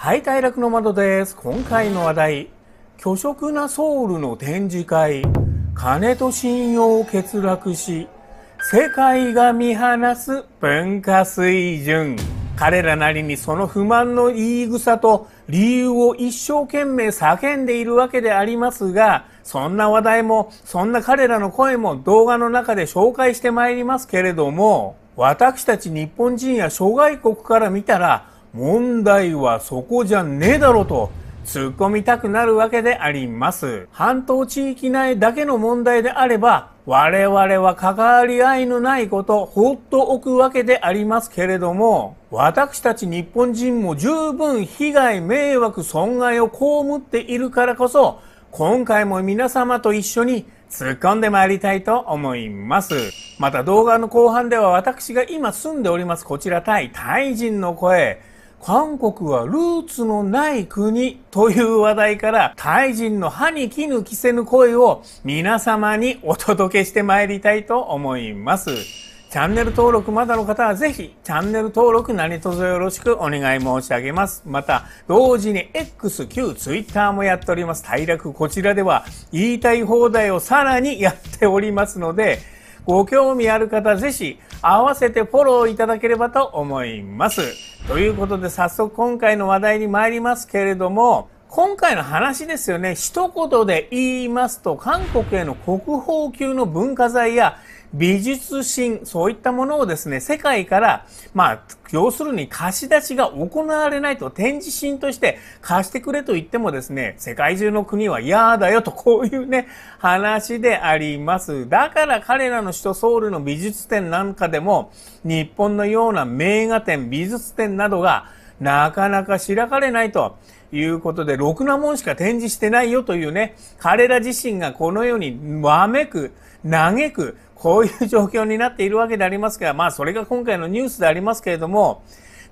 はい、大楽の窓です。今回の話題、巨色なソウルの展示会、金と信用を欠落し、世界が見放す文化水準。彼らなりにその不満の言い草と理由を一生懸命叫んでいるわけでありますが、そんな話題も、そんな彼らの声も動画の中で紹介してまいりますけれども、私たち日本人や諸外国から見たら、問題はそこじゃねえだろと突っ込みたくなるわけであります。半島地域内だけの問題であれば、我々は関わり合いのないこと放っておくわけでありますけれども、私たち日本人も十分被害、迷惑、損害を被っているからこそ、今回も皆様と一緒に突っ込んでまいりたいと思います。また動画の後半では私が今住んでおりますこちらタイ、タイ人の声、韓国はルーツのない国という話題からタイ人の歯に衣着せぬ声を皆様にお届けしてまいりたいと思います。チャンネル登録まだの方はぜひチャンネル登録何卒よろしくお願い申し上げます。また、同時に X、Q、Twitter もやっております。大楽こちらでは言いたい放題をさらにやっておりますので、ご興味ある方ぜひ合わせてフォローいただければと思います。ということで早速今回の話題に参りますけれども、今回の話ですよね。一言で言いますと、韓国への国宝級の文化財や美術品、そういったものをですね、世界から、まあ、要するに貸し出しが行われないと展示品として貸してくれと言ってもですね、世界中の国は嫌だよとこういうね、話であります。だから彼らの首都ソウルの美術展なんかでも、日本のような名画展、美術展などがなかなか開かれないと。いうことで、ろくなもんしか展示してないよというね、彼ら自身がこのようにわめく、嘆く、こういう状況になっているわけでありますから、まあそれが今回のニュースでありますけれども、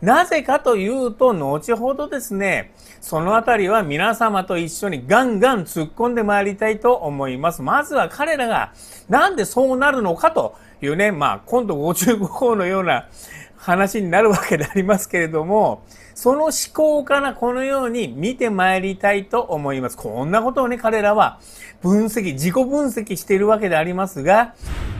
なぜかというと、後ほどですね、そのあたりは皆様と一緒にガンガン突っ込んでまいりたいと思います。まずは彼らがなんでそうなるのかというね、まあ今度55号のような話になるわけでありますけれども、その思考からこのように見てまいりたいと思います。こんなことをね、彼らは分析、自己分析しているわけでありますが、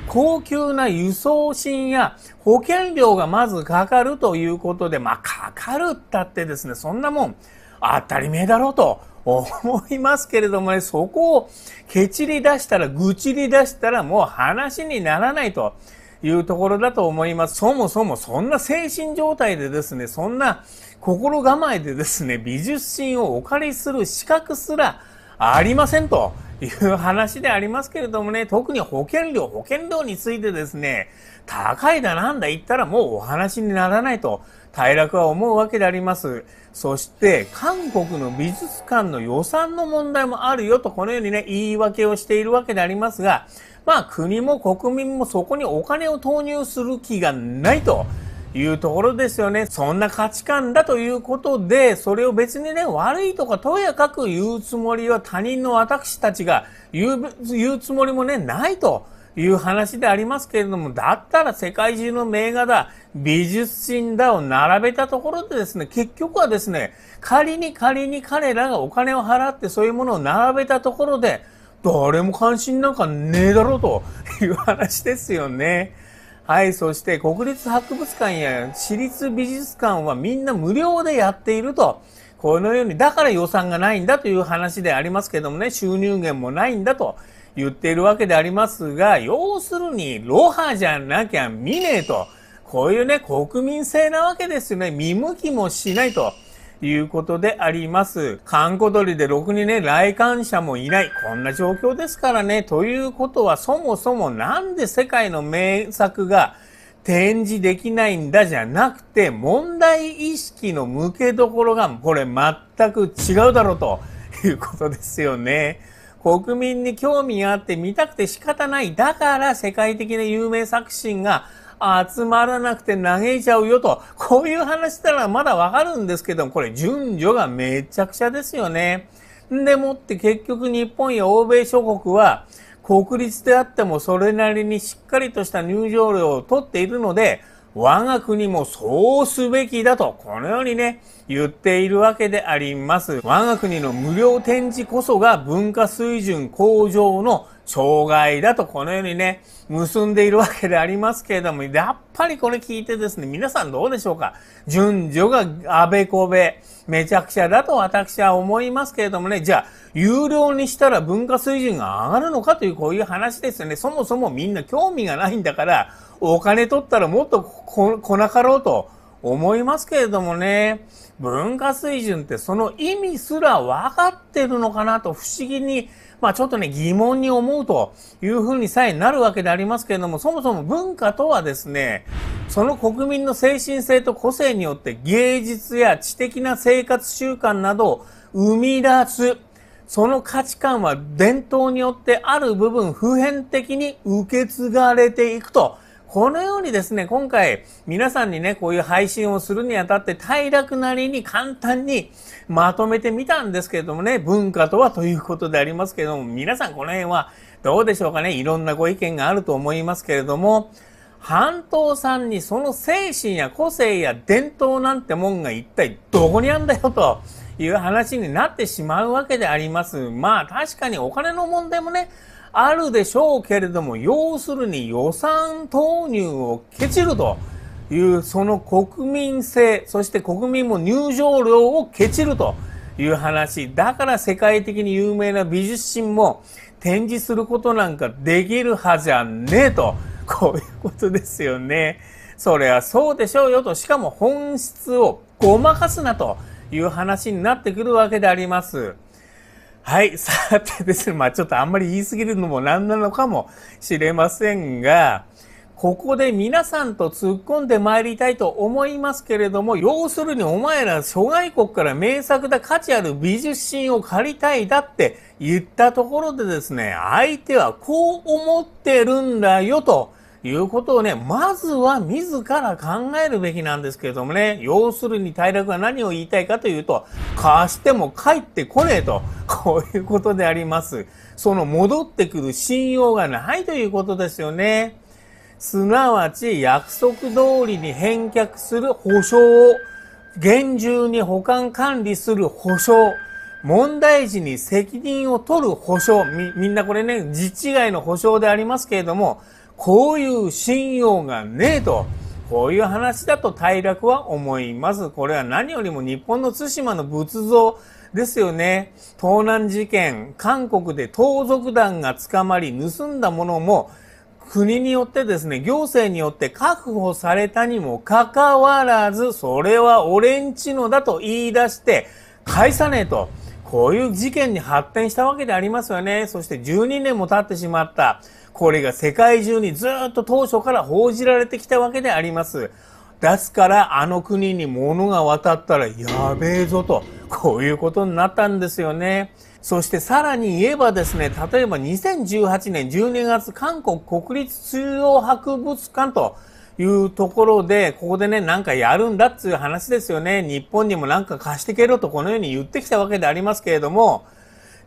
高級な輸送品や保険料がまずかかるということで、まあ、かかるったってですね、そんなもん当たり前だろうと思いますけれどもね、そこをケチり出したら、愚痴り出したらもう話にならないというところだと思います。そもそもそんな精神状態でですね、そんな心構えでですね、美術品をお借りする資格すらありませんと。いう話でありますけれどもね、特に保険料、保険料についてですね、高いだなんだ言ったらもうお話にならないと、快落は思うわけであります。そして、韓国の美術館の予算の問題もあるよと、このようにね、言い訳をしているわけでありますが、まあ国も国民もそこにお金を投入する気がないと。いうところですよね。そんな価値観だということで、それを別にね、悪いとかとやかく言うつもりは他人の私たちが言う言うつもりもね、ないと。いう話でありますけれども、だったら世界中の名画だ、美術品だを並べたところでですね、結局はですね、仮に仮に彼らがお金を払ってそういうものを並べたところで、誰も関心なんかねえだろうという話ですよね。はい、そして国立博物館や私立美術館はみんな無料でやっていると。このように、だから予算がないんだという話でありますけどもね、収入源もないんだと言っているわけでありますが、要するに、ロハじゃなきゃ見ねえと。こういうね、国民性なわけですよね。見向きもしないと。いうことであります。閑古鳥でろくにね、来館者もいない。こんな状況ですからね。ということは、そもそもなんで世界の名作が展示できないんだじゃなくて、問題意識の向けどころが、これ全く違うだろうと いうことですよね。国民に興味があって見たくて仕方ない。だから世界的な有名作品が集まらなくて嘆いちゃうよと、こういう話したらまだわかるんですけども、これ順序がめちゃくちゃですよね。でもって結局日本や欧米諸国は、国立であってもそれなりにしっかりとした入場料を取っているので、我が国もそうすべきだと、このようにね、言っているわけであります。我が国の無料展示こそが文化水準向上の障害だとこのようにね、結んでいるわけでありますけれども、やっぱりこれ聞いてですね、皆さんどうでしょうか順序が安倍こべ、めちゃくちゃだと私は思いますけれどもね、じゃあ、有料にしたら文化水準が上がるのかというこういう話ですよね。そもそもみんな興味がないんだから、お金取ったらもっとこなかろうと思いますけれどもね、文化水準ってその意味すら分かってるのかなと不思議にまあちょっとね、疑問に思うというふうにさえなるわけでありますけれども、そもそも文化とはですね、その国民の精神性と個性によって芸術や知的な生活習慣などを生み出す、その価値観は伝統によってある部分普遍的に受け継がれていくとこのようにですね、今回皆さんにね、こういう配信をするにあたって快楽なりに簡単にまとめてみたんですけれどもね、文化とはということでありますけれども、皆さんこの辺はどうでしょうかね、いろんなご意見があると思いますけれども、半島さんにその精神や個性や伝統なんてもんが一体どこにあんだよと。いう話になってしまうわけであります。まあ確かにお金の問題もね、あるでしょうけれども、要するに予算投入をケチるという、その国民性、そして国民も入場料をケチるという話。だから世界的に有名な美術品も展示することなんかできるはじゃねえと、こういうことですよね。それはそうでしょうよと、しかも本質をごまかすなと。いう話になってくるわけであります。はい。さてですね、まあちょっとあんまり言い過ぎるのも何なのかもしれませんが、ここで皆さんと突っ込んで参りたいと思いますけれども、要するにお前ら諸外国から名作だ価値ある美術品を借りたいだって言ったところでですね、相手はこう思ってるんだよということをね、まずは自ら考えるべきなんですけれどもね、要するに大楽が何を言いたいかというと、貸しても帰ってこねえと、こういうことであります。その戻ってくる信用がないということですよね。すなわち約束通りに返却する保証を厳重に保管管理する保証。問題時に責任を取る保証み、みんなこれね、自治外の保証でありますけれども、こういう信用がねえと、こういう話だと大落は思います。これは何よりも日本の対馬の仏像ですよね。盗難事件、韓国で盗賊団が捕まり盗んだものも国によってですね、行政によって確保されたにもかかわらず、それは俺んちのだと言い出して、返さねえと。こういう事件に発展したわけでありますよね。そして12年も経ってしまった。これが世界中にずっと当初から報じられてきたわけであります。ですから、あの国に物が渡ったらやべえぞと、こういうことになったんですよね。そしてさらに言えばですね、例えば2018年12月、韓国国立中央博物館というところで、ここでね、なんかやるんだっていう話ですよね。日本にもなんか貸してけろとこのように言ってきたわけでありますけれども、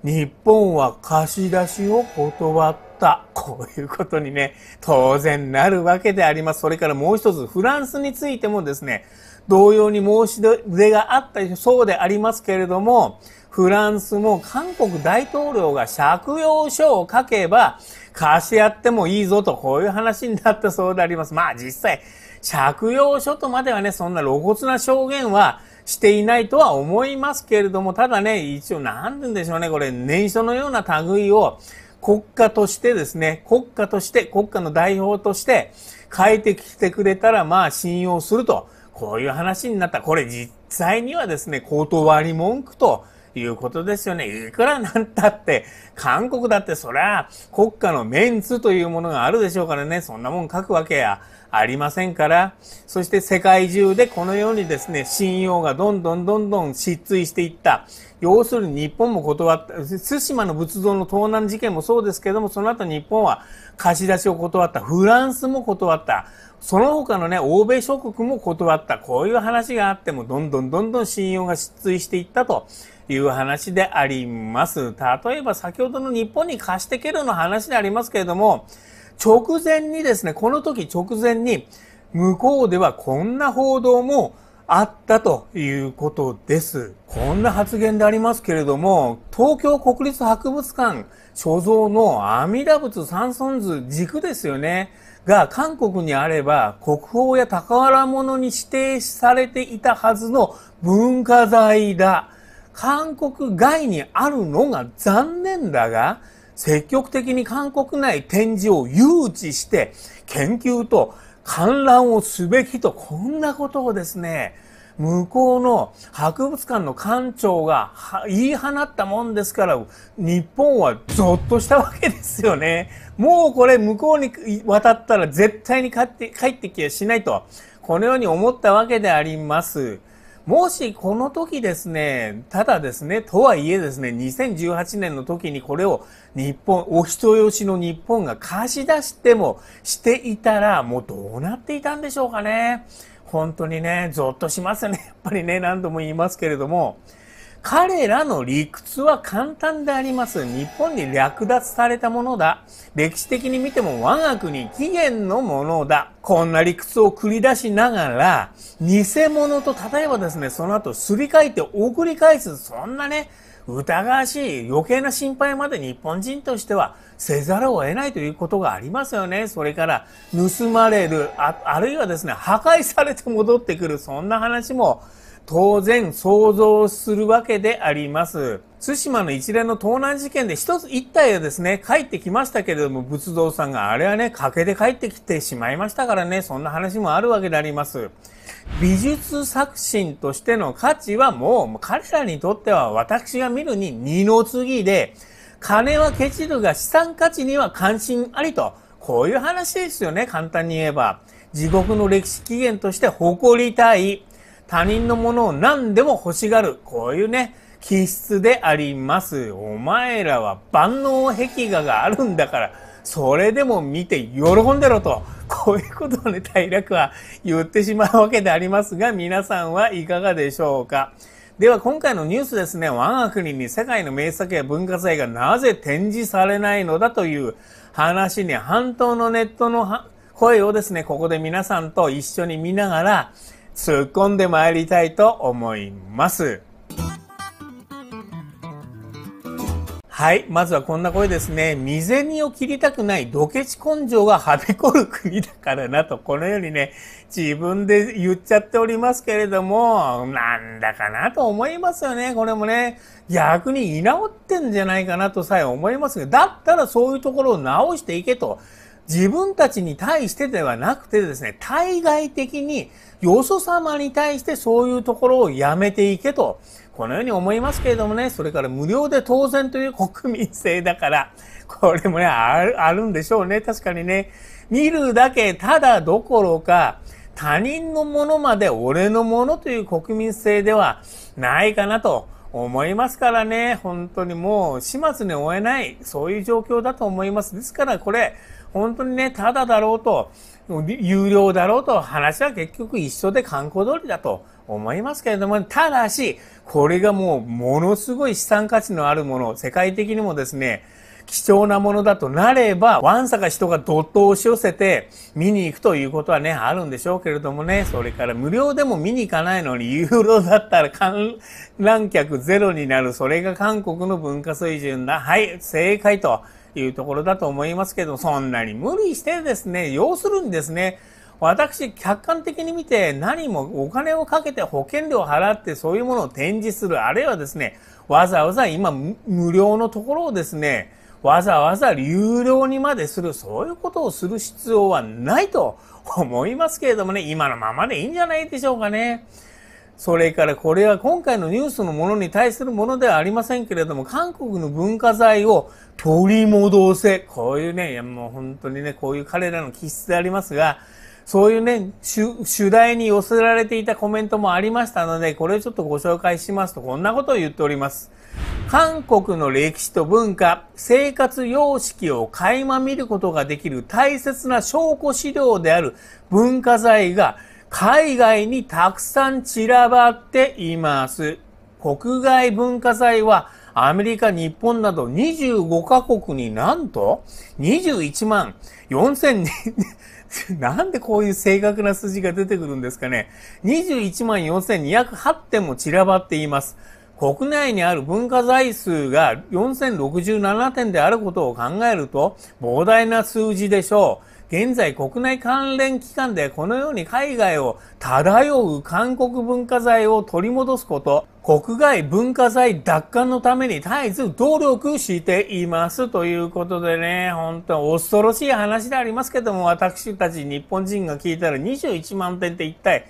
日本は貸し出しを断った。こういうことにね、当然なるわけであります。それからもう一つ、フランスについてもですね、同様に申し出があったそうでありますけれども、フランスも韓国大統領が借用書を書けば貸し合ってもいいぞとこういう話になったそうであります。まあ実際、借用書とまではね、そんな露骨な証言はしていないとは思いますけれども、ただね、一応何んでしょうね、これ、念書のような類を国家としてですね、国家として、国家の代表として変えてきてくれたら、まあ信用すると、こういう話になった。これ実際にはですね、断り文句と、いうことですよね。いくらなんだって、韓国だってそりゃ、国家のメンツというものがあるでしょうからね、そんなもん書くわけやありませんから、そして世界中でこのようにですね、信用がどんどんどんどん失墜していった。要するに日本も断った、対馬の仏像の盗難事件もそうですけども、その後日本は貸し出しを断った。フランスも断った。その他のね、欧米諸国も断った。こういう話があっても、どんどんどんどん信用が失墜していったという話であります。例えば先ほどの日本に貸してけるの話でありますけれども、直前にですね、この時直前に、向こうではこんな報道もあったということです。こんな発言でありますけれども、東京国立博物館所蔵の阿弥陀仏三尊図軸ですよね。が韓国にあれば国宝や宝物に指定されていたはずの文化財だ。韓国外にあるのが残念だが、積極的に韓国内展示を誘致して研究と観覧をすべきとこんなことをですね、向こうの博物館の館長が言い放ったもんですから、日本はゾッとしたわけですよね。もうこれ向こうに渡ったら絶対に帰って帰ってきやしないと、このように思ったわけであります。もしこの時ですね、ただですね、とはいえですね、2018年の時にこれを日本、お人よしの日本が貸し出してもしていたら、もうどうなっていたんでしょうかね。本当にね、ゾッとしますね。やっぱりね、何度も言いますけれども。彼らの理屈は簡単であります。日本に略奪されたものだ。歴史的に見ても我が国起源のものだ。こんな理屈を繰り出しながら、偽物と例えばですね、その後すり替えて送り返す、そんなね、疑わしい余計な心配まで日本人としてはせざるを得ないということがありますよね。それから盗まれる、ああるいはですね、破壊されて戻ってくる、そんな話も当然想像するわけであります。対馬の一連の盗難事件で一つ一体はですね、帰ってきましたけれども、仏像さんがあれはね、賭けで帰ってきてしまいましたからね、そんな話もあるわけであります。美術作品としての価値はもう彼らにとっては私が見るに二の次で、金はケチるが資産価値には関心ありと、こういう話ですよね、簡単に言えば。地獄の歴史起源として誇りたい。他人のものを何でも欲しがる。こういうね、気質であります。お前らは万能壁画があるんだから、それでも見て喜んでろと。こういうことをね、大楽は言ってしまうわけでありますが、皆さんはいかがでしょうか。では今回のニュースですね、我が国に世界の名作や文化財がなぜ展示されないのだという話に、半島のネットの声をですね、ここで皆さんと一緒に見ながら、突っ込んでまいりたいと思います。はい。まずはこんな声ですね。身銭を切りたくない土ケチ根性がはびこる国だからなと、このようにね、自分で言っちゃっておりますけれども、なんだかなと思いますよね。これもね、逆に居直ってんじゃないかなとさえ思いますが、だったらそういうところを直していけと。自分たちに対してではなくてですね、対外的によそ様に対してそういうところをやめていけと、このように思いますけれどもね、それから無料で当然という国民性だから、これもね、あるんでしょうね、確かにね。見るだけただどころか、他人のものまで俺のものという国民性ではないかなと思いますからね、本当にもう始末に追えない、そういう状況だと思います。ですからこれ、本当にね、ただだろうと、有料だろうと、話は結局一緒で観光通りだと思いますけれども、ただし、これがもうものすごい資産価値のあるもの、世界的にもですね、貴重なものだとなれば、わんさか人がどっと押し寄せて見に行くということはね、あるんでしょうけれどもね、それから無料でも見に行かないのに、ユーロだったら観覧客ゼロになる、それが韓国の文化水準だ。はい、正解と。いうところだと思いますけど、そんなに無理してですね、要するにですね、私、客観的に見て何もお金をかけて保険料を払ってそういうものを展示する、あるいはですね、わざわざ今無料のところをですね、わざわざ有料にまでする、そういうことをする必要はないと思いますけれどもね、今のままでいいんじゃないでしょうかね。それからこれは今回のニュースのものに対するものではありませんけれども、韓国の文化財を取り戻せ。こういうね、いやもう本当にね、こういう彼らの気質でありますが、そういうね、主題に寄せられていたコメントもありましたので、これをちょっとご紹介しますと、こんなことを言っております。韓国の歴史と文化、生活様式を垣間見ることができる大切な証拠資料である文化財が海外にたくさん散らばっています。国外文化財はアメリカ、日本など25カ国になんと21万4000人、なんでこういう正確な数字が出てくるんですかね。21万4208点も散らばっています。国内にある文化財数が4067点であることを考えると膨大な数字でしょう。現在国内関連機関でこのように海外を漂う韓国文化財を取り戻すこと、国外文化財奪還のために絶えず努力していますということでね、本当恐ろしい話でありますけども、私たち日本人が聞いたら21万点って一体、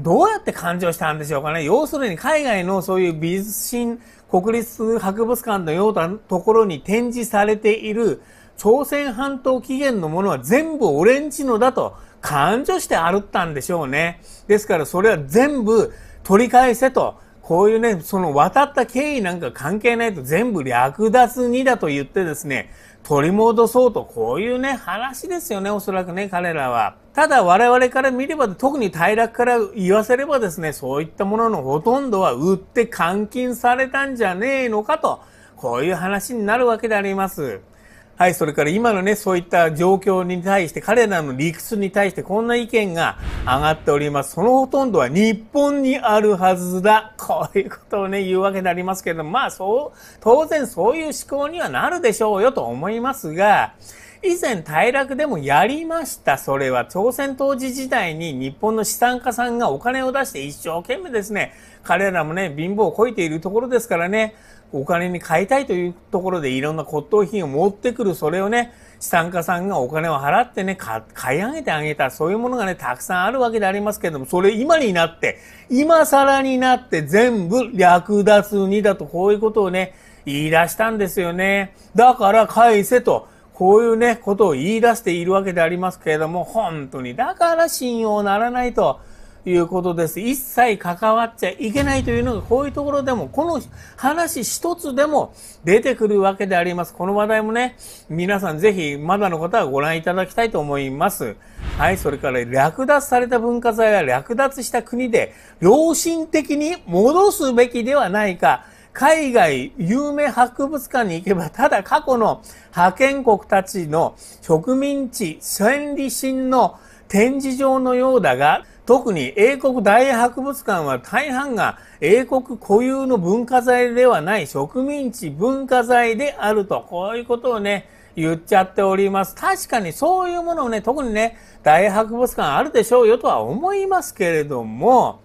どうやって勘定したんでしょうかね。要するに海外のそういう美術品、国立博物館のようなところに展示されている朝鮮半島起源のものは全部オレンジのだと感情して歩ったんでしょうね。ですからそれは全部取り返せと。こういうね、その渡った経緯なんか関係ないと全部略奪にだと言ってですね、取り戻そうと、こういうね、話ですよね、おそらくね、彼らは。ただ我々から見れば、特に大楽から言わせればですね、そういったもののほとんどは売って監禁されたんじゃねえのかと、こういう話になるわけであります。はい、それから今のね、そういった状況に対して、彼らの理屈に対してこんな意見が上がっております。そのほとんどは日本にあるはずだ。こういうことをね、言うわけでありますけれども、まあそう、当然そういう思考にはなるでしょうよと思いますが、以前、大楽でもやりました。それは、朝鮮当時時代に日本の資産家さんがお金を出して一生懸命ですね、彼らもね、貧乏をこいているところですからね、お金に変えたいというところでいろんな骨董品を持ってくる、それをね、資産家さんがお金を払ってね、買い上げてあげた、そういうものがね、たくさんあるわけでありますけれども、それ今になって、今更になって全部略奪にだと、こういうことをね、言い出したんですよね。だから返せと。こういうね、ことを言い出しているわけでありますけれども、本当に、だから信用ならないと。いうことです。一切関わっちゃいけないというのが、こういうところでも、この話一つでも出てくるわけであります。この話題もね、皆さんぜひ、まだの方はご覧いただきたいと思います。はい、それから略奪された文化財は略奪した国で、良心的に戻すべきではないか。海外有名博物館に行けば、ただ過去の派遣国たちの植民地、戦利品の展示場のようだが、特に英国大博物館は大半が英国固有の文化財ではない植民地文化財であると、こういうことをね、言っちゃっております。確かにそういうものをね、特にね、大博物館あるでしょうよとは思いますけれども、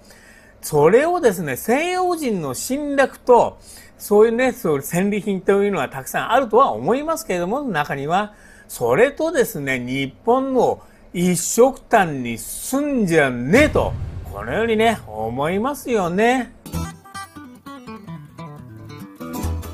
それをですね、西洋人の侵略と、そういうね、そういう戦利品というのはたくさんあるとは思いますけれども、中には、それとですね、日本の一色単にすんじゃねえと、このようにね、思いますよね。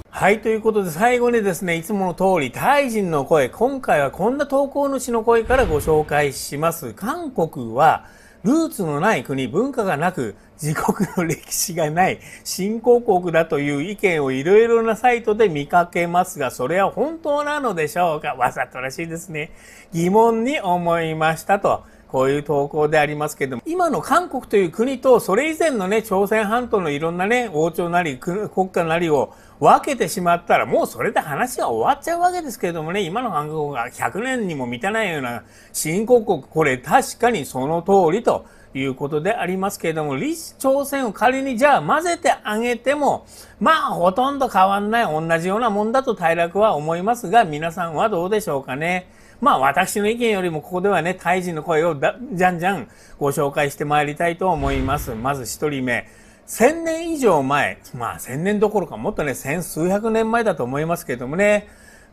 はい、ということで最後にですね、いつもの通り、タイ人の声、今回はこんな投稿主の声からご紹介します。韓国は、ルーツのない国、文化がなく、自国の歴史がない新興国だという意見をいろいろなサイトで見かけますが、それは本当なのでしょうか わざとらしいですね。疑問に思いましたと。こういう投稿でありますけども、今の韓国という国と、それ以前のね、朝鮮半島のいろんなね、王朝なり、国家なりを分けてしまったら、もうそれで話は終わっちゃうわけですけれどもね、今の韓国が100年にも満たないような新興国、これ確かにその通りということでありますけれども、李氏朝鮮を仮にじゃあ混ぜてあげても、まあほとんど変わんない、同じようなもんだと大落は思いますが、皆さんはどうでしょうかね。まあ私の意見よりもここではね、胎児の声をじゃんじゃんご紹介してまいりたいと思います。まず1人目。1000年以上前、まあ1000年どころかもっとね、千数百年前だと思いますけれどもね、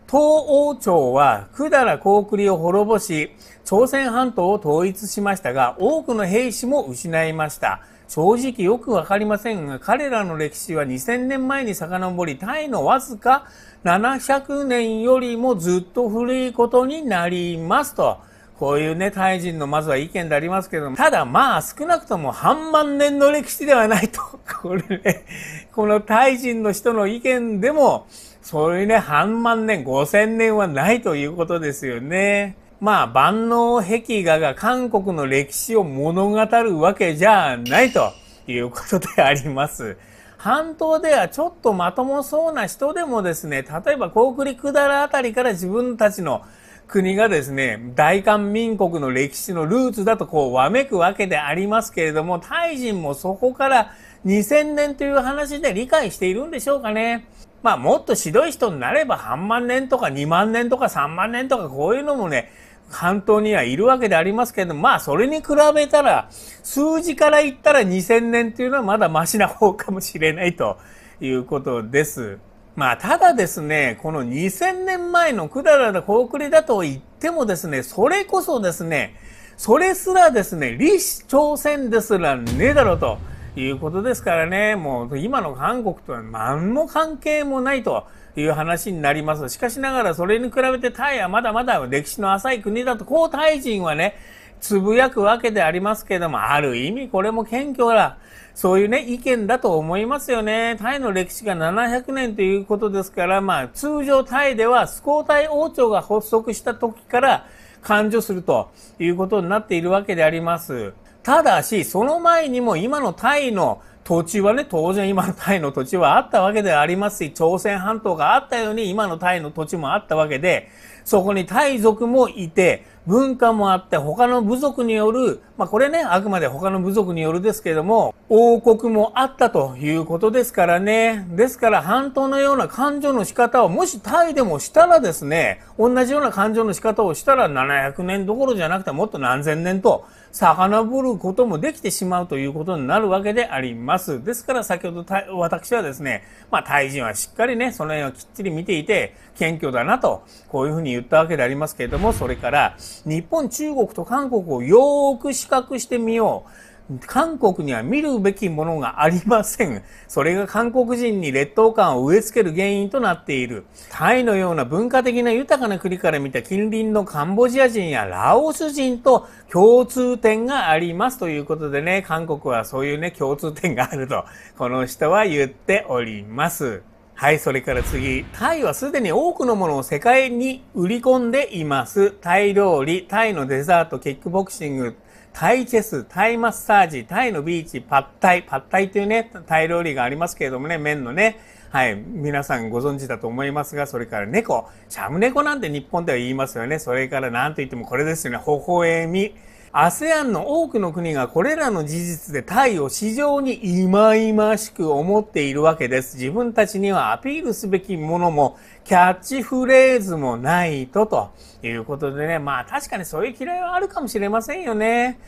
東欧朝は百済高栗を滅ぼし、朝鮮半島を統一しましたが、多くの兵士も失いました。正直よくわかりませんが、彼らの歴史は2000年前に遡り、タイのわずか700年よりもずっと古いことになりますと。こういうね、タイ人のまずは意見でありますけども、ただまあ少なくとも半万年の歴史ではないと、これね、このタイ人の人の意見でも、そういうね、半万年、五千年はないということですよね。まあ万能壁画が韓国の歴史を物語るわけじゃないということであります。半島ではちょっとまともそうな人でもですね、例えば高栗くだらあたりから自分たちの国がですね、大韓民国の歴史のルーツだとこうわめくわけでありますけれども、タイ人もそこから2000年という話で理解しているんでしょうかね。まあもっとひどい人になれば半万年とか2万年とか3万年とかこういうのもね、関東にはいるわけでありますけれども、まあそれに比べたら、数字から言ったら2000年というのはまだマシな方かもしれないということです。まあ、ただですね、この2000年前のクラララ高栗だと言ってもですね、それこそですね、それすらですね、李氏朝鮮ですらねえだろうということですからね、もう今の韓国とは何の関係もないという話になります。しかしながらそれに比べてタイはまだまだ歴史の浅い国だと、こうタイ人はね、つぶやくわけでありますけども、ある意味これも謙虚なそういうね、意見だと思いますよね。タイの歴史が700年ということですから、まあ、通常タイではスコータイ王朝が発足した時から勘定するということになっているわけであります。ただし、その前にも今のタイの土地はね、当然今のタイの土地はあったわけではありますし、朝鮮半島があったように今のタイの土地もあったわけで、そこにタイ族もいて、文化もあって、他の部族による、まあこれね、あくまで他の部族によるですけれども、王国もあったということですからね。ですから半島のような感情の仕方をもしタイでもしたらですね、同じような感情の仕方をしたら700年どころじゃなくてもっと何千年と遡ることもできてしまうということになるわけであります。ですから先ほど私はですね、まあ大臣はしっかりね、その辺をきっちり見ていて、謙虚だなと、こういうふうに言ったわけでありますけれども、それから、日本、中国と韓国をよーく比較してみよう。韓国には見るべきものがありません。それが韓国人に劣等感を植え付ける原因となっている。タイのような文化的な豊かな国から見た近隣のカンボジア人やラオス人と共通点がありますということでね、韓国はそういうね、共通点があると、この人は言っております。はい、それから次。タイはすでに多くのものを世界に売り込んでいます。タイ料理、タイのデザート、キックボクシング、タイチェス、タイマッサージ、タイのビーチ、パッタイ、パッタイというね、タイ料理がありますけれどもね、麺のね、はい、皆さんご存知だと思いますが、それから猫、シャム猫なんて日本では言いますよね。それから何と言ってもこれですよね、微笑み。ASEAN の多くの国がこれらの事実でタイを非常に忌々しく思っているわけです。自分たちにはアピールすべきものもキャッチフレーズもないとということでね、まあ確かにそういう嫌いはあるかもしれませんよね。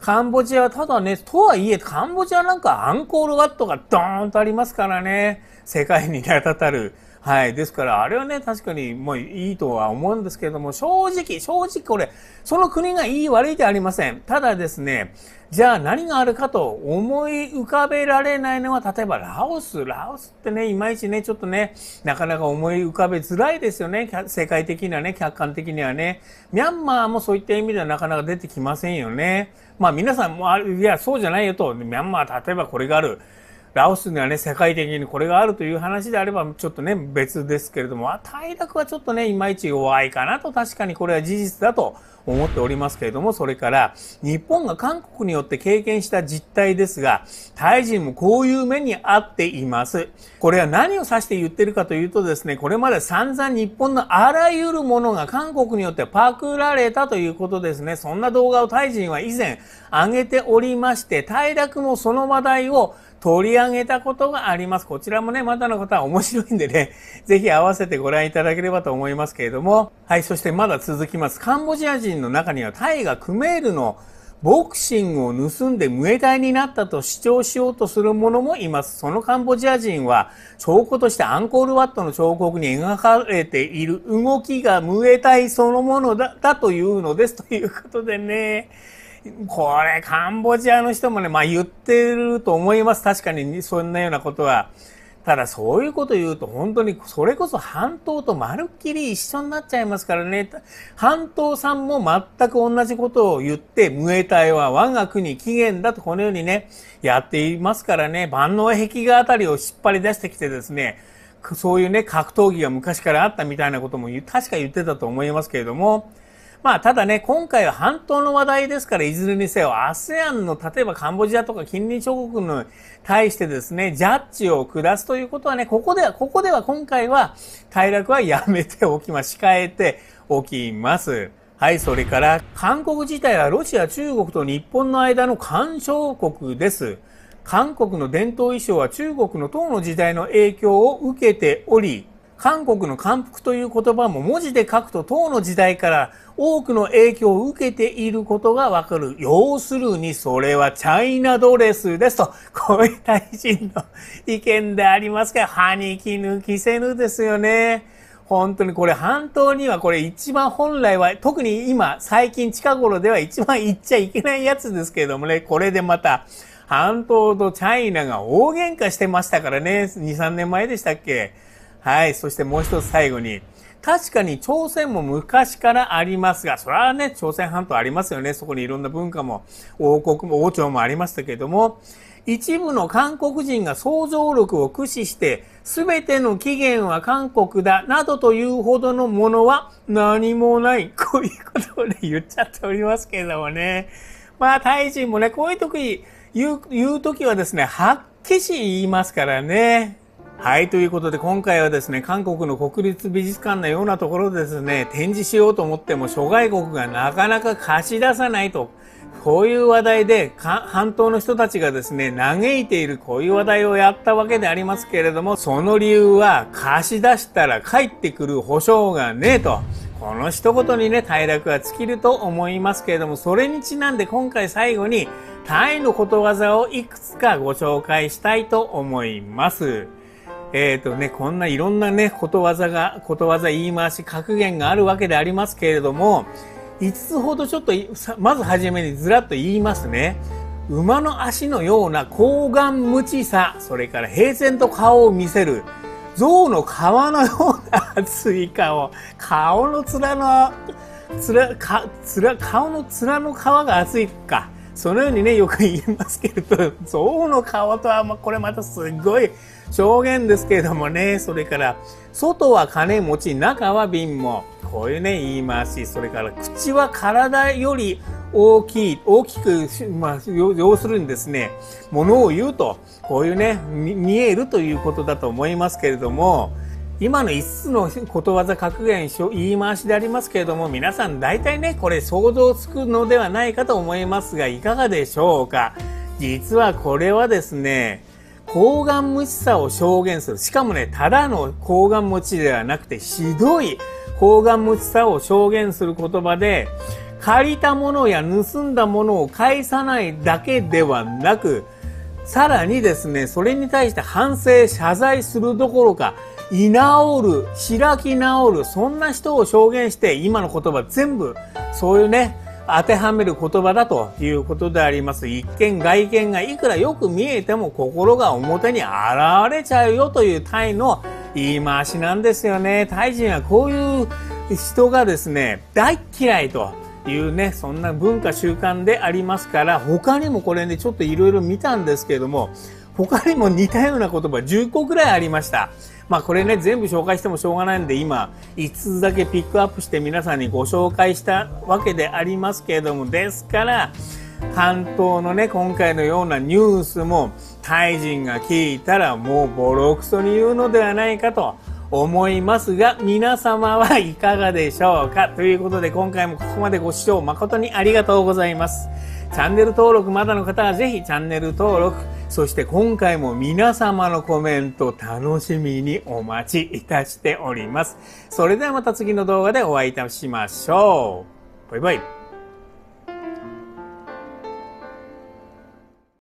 カンボジアはただね、とはいえ、カンボジアなんかアンコールワットがドーンとありますからね、世界に名だたるはい。ですから、あれはね、確かに、もういいとは思うんですけれども、正直、正直これ、その国がいい悪いではありません。ただですね、じゃあ何があるかと思い浮かべられないのは、例えばラオス。ラオスってね、いまいちね、ちょっとね、なかなか思い浮かべづらいですよね。世界的にはね、客観的にはね。ミャンマーもそういった意味ではなかなか出てきませんよね。まあ皆さんも、ある、いや、そうじゃないよと、ミャンマー例えばこれがある。ラオスにはね、世界的にこれがあるという話であれば、ちょっとね、別ですけれども、大楽はちょっとね、いまいち弱いかなと、確かにこれは事実だと思っておりますけれども、それから、日本が韓国によって経験した実態ですが、タイ人もこういう目に遭っています。これは何を指して言ってるかというとですね、これまで散々日本のあらゆるものが韓国によってパクられたということですね。そんな動画をタイ人は以前上げておりまして、大楽もその話題を取り上げたことがあります。こちらもね、まだの方は面白いんでね、ぜひ合わせてご覧いただければと思いますけれども、はい、そしてまだ続きます。カンボジア人の中にはタイがクメールのボクシングを盗んで無エタイになったと主張しようとする者もいます。そのカンボジア人は証拠としてアンコールワットの彫刻に描かれている動きが無エタイそのものだだというのですということでね。これ、カンボジアの人もね、まあ言ってると思います。確かに、そんなようなことは。ただ、そういうこと言うと、本当に、それこそ半島とまるっきり一緒になっちゃいますからね。半島さんも全く同じことを言って、ムエタイは我が国起源だと、このようにね、やっていますからね、万能壁画あたりを引っ張り出してきてですね、そういうね、格闘技が昔からあったみたいなことも、確か言ってたと思いますけれども、まあ、ただね、今回は半島の話題ですから、いずれにせよ、ASEAN の、例えばカンボジアとか近隣諸国に対してですね、ジャッジを下すということはね、ここでは、ここでは今回は、対落はやめておきます。控えておきます。はい、それから、韓国自体はロシア、中国と日本の間の干渉国です。韓国の伝統衣装は中国の唐の時代の影響を受けており、韓国の韓服という言葉も文字で書くと唐の時代から多くの影響を受けていることがわかる。要するにそれはチャイナドレスですと、こういう大臣の意見でありますが、歯にぬ、着せぬですよね。本当にこれ半島にはこれ一番本来は、特に今最近近頃では一番言っちゃいけないやつですけれどもね、これでまた半島とチャイナが大喧嘩してましたからね、2、3年前でしたっけはい。そしてもう一つ最後に。確かに朝鮮も昔からありますが、それはね、朝鮮半島ありますよね。そこにいろんな文化も、王国も、王朝もありましたけども、一部の韓国人が想像力を駆使して、すべての起源は韓国だ、などというほどのものは何もない。こういうことをね、言っちゃっておりますけれどもね。まあ、タイ人もね、こういう時、言う、言う時はですね、はっきし言いますからね。はい、ということで今回はですね、韓国の国立美術館のようなところでですね、展示しようと思っても諸外国がなかなか貸し出さないと、こういう話題で、半島の人たちがですね、嘆いているこういう話題をやったわけでありますけれども、その理由は貸し出したら帰ってくる保証がねえと。この一言にね、快楽は尽きると思いますけれども、それにちなんで今回最後に、タイのことわざをいくつかご紹介したいと思います。えっ、ー、とね、こんないろんなね、ことわざが、ことわざ言い回し、格言があるわけでありますけれども、5つほどちょっと、まずはじめにずらっと言いますね。馬の足のような高顔無知さ、それから平然と顔を見せる、象の皮のような 厚い顔、顔の面の、面、か、面、顔の面の皮が厚いか。そのようにね、よく言いますけれど、象の顔とは、これまたすごい証言ですけれどもね、それから、外は金持ち、中は貧乏。こういうね、言い回し。それから、口は体より大きい、大きく、まあ、要するにですね、ものを言うと、こういうね、見えるということだと思いますけれども、今の5つのことわざ格言言い回しでありますけれども皆さん大体ねこれ想像つくのではないかと思いますがいかがでしょうか実はこれはですね抗がん無視さを証言する。しかもね、ただの抗がん無視ではなくて、ひどい抗がん無視さを証言する言葉で、借りたものや盗んだものを返さないだけではなく、さらにですね、それに対して反省、謝罪するどころか、居直る、開き直る、そんな人を証言して、今の言葉全部、そういうね、当てはめる言葉だということであります。一見外見がいくらよく見えても心が表に現れちゃうよというタイの言い回しなんですよね。タイ人はこういう人がですね、大嫌いというね、そんな文化習慣でありますから、他にもこれね、ちょっといろいろ見たんですけれども、他にも似たような言葉10個くらいありました。まあこれね、全部紹介してもしょうがないんで、今、5つだけピックアップして皆さんにご紹介したわけでありますけれども、ですから、関東のね、今回のようなニュースも、タイ人が聞いたらもうボロクソに言うのではないかと思いますが、皆様はいかがでしょうかということで、今回もここまでご視聴誠にありがとうございます。チャンネル登録まだの方はぜひチャンネル登録、そして今回も皆様のコメント楽しみにお待ちいたしております。それではまた次の動画でお会いいたしましょう。バイバイ。